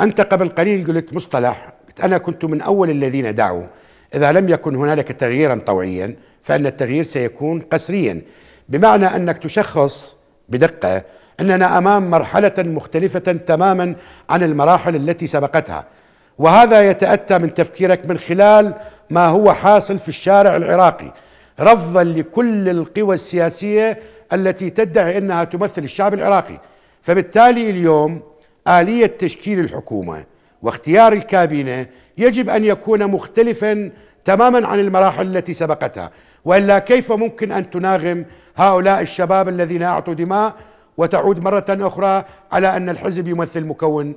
أنت قبل قليل قلت مصطلح أنا كنت من أول الذين دعوا إذا لم يكن هنالك تغييرا طوعيا فأن التغيير سيكون قسريا بمعنى أنك تشخص بدقة أننا أمام مرحلة مختلفة تماما عن المراحل التي سبقتها وهذا يتأتى من تفكيرك من خلال ما هو حاصل في الشارع العراقي رفضا لكل القوى السياسية التي تدعي أنها تمثل الشعب العراقي فبالتالي اليوم آلية تشكيل الحكومة واختيار الكابينة يجب أن يكون مختلفا تماما عن المراحل التي سبقتها وإلا كيف ممكن أن تناغم هؤلاء الشباب الذين أعطوا دماء وتعود مرة أخرى على أن الحزب يمثل مكون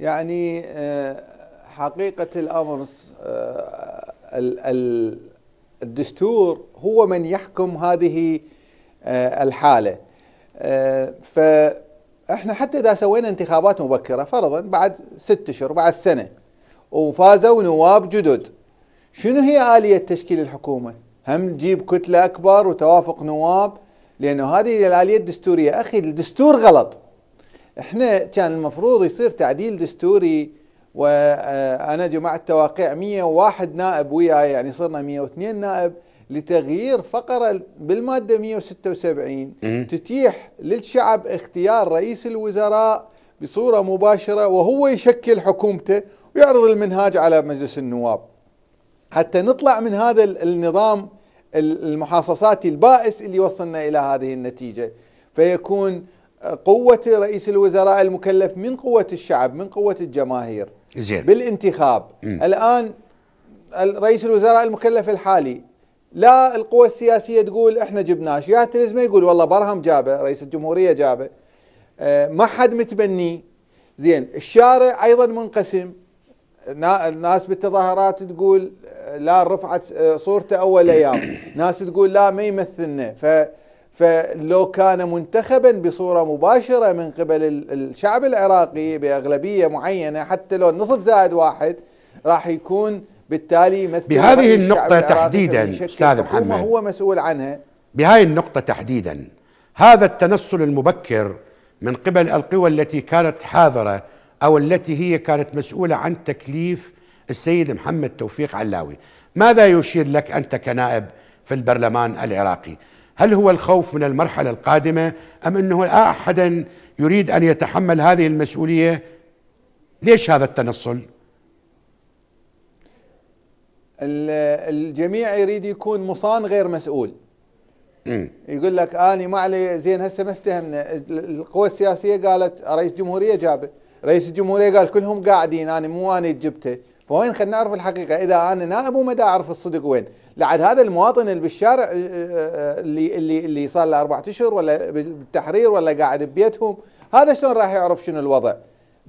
يعني آه، حقيقة الأمر آه، الدستور هو من يحكم هذه آه، الحاله آه، فاحنا حتى اذا سوينا انتخابات مبكره فرضا بعد ست اشهر بعد سنه وفازوا نواب جدد شنو هي اليه تشكيل الحكومه؟ هم نجيب كتله اكبر وتوافق نواب لانه هذه الاليه الدستوريه اخي الدستور غلط احنا كان المفروض يصير تعديل دستوري وانا جماعه التواقيع 101 نائب وياي يعني صرنا 102 نائب لتغيير فقره بالماده 176 تتيح للشعب اختيار رئيس الوزراء بصوره مباشره وهو يشكل حكومته ويعرض المنهاج على مجلس النواب حتى نطلع من هذا النظام المحاصصاتي البائس اللي وصلنا الى هذه النتيجه فيكون قوه رئيس الوزراء المكلف من قوه الشعب من قوه الجماهير زين بالانتخاب م. الان رئيس الوزراء المكلف الحالي لا القوى السياسيه تقول احنا جبناش يا تلزمه يقول والله برهم جابه رئيس الجمهوريه جابه آه، ما حد متبنيه زين الشارع ايضا منقسم الناس بالتظاهرات تقول آه، لا رفعت آه، صورته اول ايام ناس تقول لا ما يمثلنا ف فلو كان منتخبا بصوره مباشره من قبل الشعب العراقي باغلبيه معينه حتى لو نصف زائد واحد راح يكون بالتالي يمثل بهذه النقطه تحديدا استاذ محمد هو مسؤول عنها بهذه النقطه تحديدا هذا التنصل المبكر من قبل القوى التي كانت حاضره او التي هي كانت مسؤوله عن تكليف السيد محمد توفيق علاوي ماذا يشير لك انت كنائب في البرلمان العراقي هل هو الخوف من المرحله القادمه ام انه لا احدا يريد ان يتحمل هذه المسؤوليه ليش هذا التنصل الجميع يريد يكون مصان غير مسؤول يقول لك اني ما علي زين هسه ما افتهمنا القوى السياسيه قالت رئيس جمهوريه جابه رئيس الجمهوريه قال كلهم قاعدين انا مو انا جبته فوين خلينا نعرف الحقيقه اذا انا نائب ومدى اعرف الصدق وين لعد هذا المواطن اللي بالشارع آه، آه، اللي اللي اللي صار له اربع اشهر ولا بالتحرير ولا قاعد ببيتهم هذا شلون راح يعرف شنو الوضع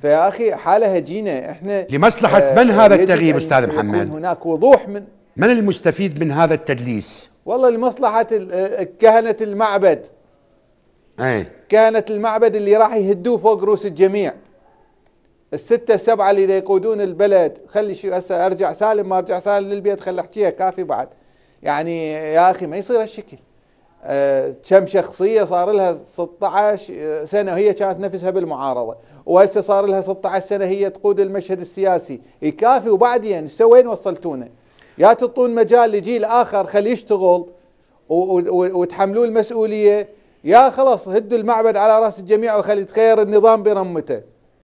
فيا اخي حاله هجينه احنا لمصلحه آه من هذا التغيير استاذ محمد هناك وضوح من من المستفيد من هذا التدليس والله لمصلحه آه، كهنه المعبد اي كهنه المعبد اللي راح يهدوه فوق رؤوس الجميع الستة سبعة اللي يقودون البلد خلي شو هسه ارجع سالم ما ارجع سالم للبيت خلي احكيها كافي بعد يعني يا اخي ما يصير هالشكل أه كم شخصيه صار لها 16 سنه وهي كانت نفسها بالمعارضه وهسه صار لها 16 سنه هي تقود المشهد السياسي يكافي وبعدين يعني وين وصلتونا يا تعطون مجال لجيل اخر خليه يشتغل وتحملوا المسؤوليه يا خلاص هدوا المعبد على راس الجميع وخلي تخير النظام برمته